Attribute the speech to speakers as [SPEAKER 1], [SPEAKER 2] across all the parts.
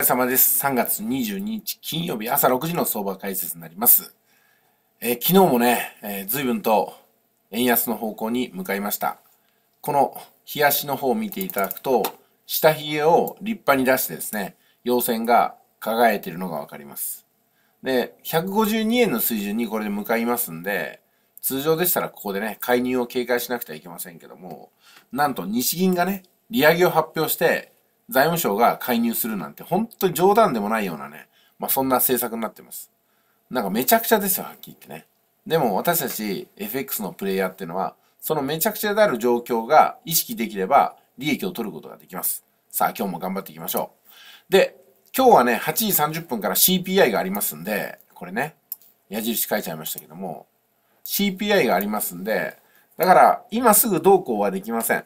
[SPEAKER 1] お疲れ様です。3月22日金曜日朝6時の相場解説になります。えー、昨日もね、えー、随分と円安の方向に向かいました。この日足の方を見ていただくと、下髭を立派に出してですね、陽線が輝いているのがわかります。で、152円の水準にこれで向かいますんで、通常でしたらここでね、介入を警戒しなくてはいけませんけども、なんと日銀がね、利上げを発表して、財務省が介入するなんて本当に冗談でもないようなね、まあそんな政策になってます。なんかめちゃくちゃですよ、はっきり言ってね。でも私たち FX のプレイヤーっていうのは、そのめちゃくちゃである状況が意識できれば利益を取ることができます。さあ今日も頑張っていきましょう。で、今日はね、8時30分から CPI がありますんで、これね、矢印書いちゃいましたけども、CPI がありますんで、だから今すぐどうこうはできません。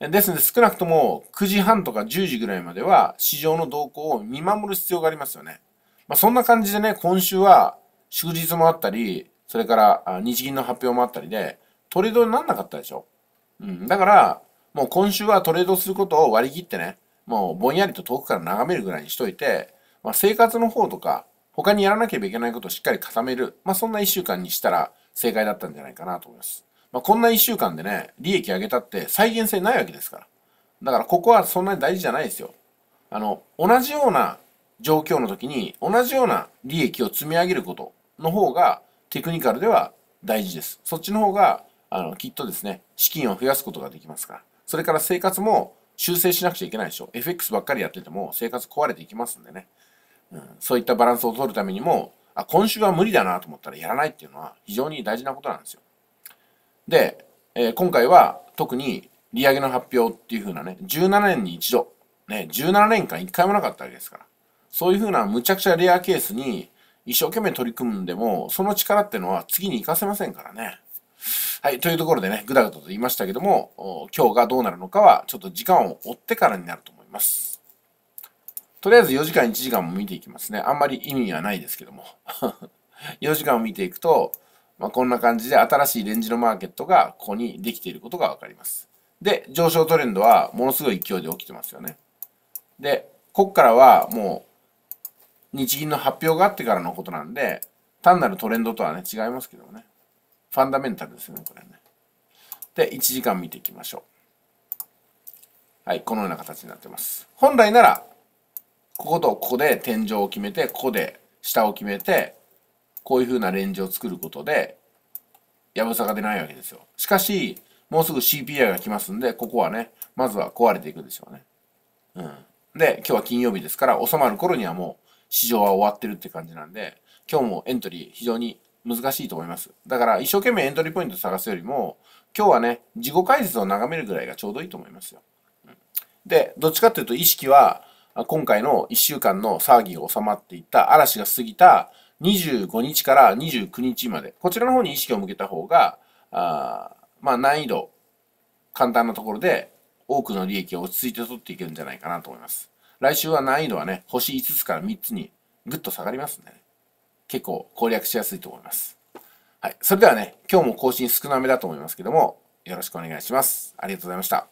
[SPEAKER 1] ですので少なくとも9時半とか10時ぐらいまでは市場の動向を見守る必要がありますよね。まあ、そんな感じでね、今週は祝日もあったり、それから日銀の発表もあったりで、トレードにならなかったでしょ。うん。だから、もう今週はトレードすることを割り切ってね、もうぼんやりと遠くから眺めるぐらいにしといて、まあ、生活の方とか、他にやらなければいけないことをしっかり固める、まあ、そんな1週間にしたら正解だったんじゃないかなと思います。まあ、こんな1週間でね、利益上げたって再現性ないわけですから。だからここはそんなに大事じゃないですよ。あの、同じような状況の時に同じような利益を積み上げることの方がテクニカルでは大事です。そっちの方が、あの、きっとですね、資金を増やすことができますから。それから生活も修正しなくちゃいけないでしょ。FX ばっかりやってても生活壊れていきますんでね。うん、そういったバランスを取るためにも、あ、今週は無理だなと思ったらやらないっていうのは非常に大事なことなんですよ。で、えー、今回は特に利上げの発表っていう風なね、17年に一度、ね、17年間一回もなかったわけですから。そういう風なむちゃくちゃレアケースに一生懸命取り組んでも、その力ってのは次に活かせませんからね。はい、というところでね、ぐだぐだと言いましたけども、今日がどうなるのかは、ちょっと時間を追ってからになると思います。とりあえず4時間1時間も見ていきますね。あんまり意味はないですけども。4 時間を見ていくと、まあ、こんな感じで新しいレンジのマーケットがここにできていることがわかります。で、上昇トレンドはものすごい勢いで起きてますよね。で、こっからはもう日銀の発表があってからのことなんで、単なるトレンドとはね、違いますけどもね。ファンダメンタルですよね、これね。で、1時間見ていきましょう。はい、このような形になってます。本来なら、こことここで天井を決めて、ここで下を決めて、こういう風なレンジを作ることで、やぶさが出ないわけですよ。しかし、もうすぐ CPI が来ますんで、ここはね、まずは壊れていくでしょうね。うん。で、今日は金曜日ですから、収まる頃にはもう市場は終わってるって感じなんで、今日もエントリー非常に難しいと思います。だから一生懸命エントリーポイント探すよりも、今日はね、自己解説を眺めるぐらいがちょうどいいと思いますよ。うん、で、どっちかっていうと意識は、今回の1週間の騒ぎが収まっていった、嵐が過ぎた25日から29日まで、こちらの方に意識を向けた方が、あまあ、難易度、簡単なところで多くの利益を落ち着いて取っていけるんじゃないかなと思います。来週は難易度はね、星5つから3つにぐっと下がりますんでね。結構攻略しやすいと思います。はい。それではね、今日も更新少なめだと思いますけども、よろしくお願いします。ありがとうございました。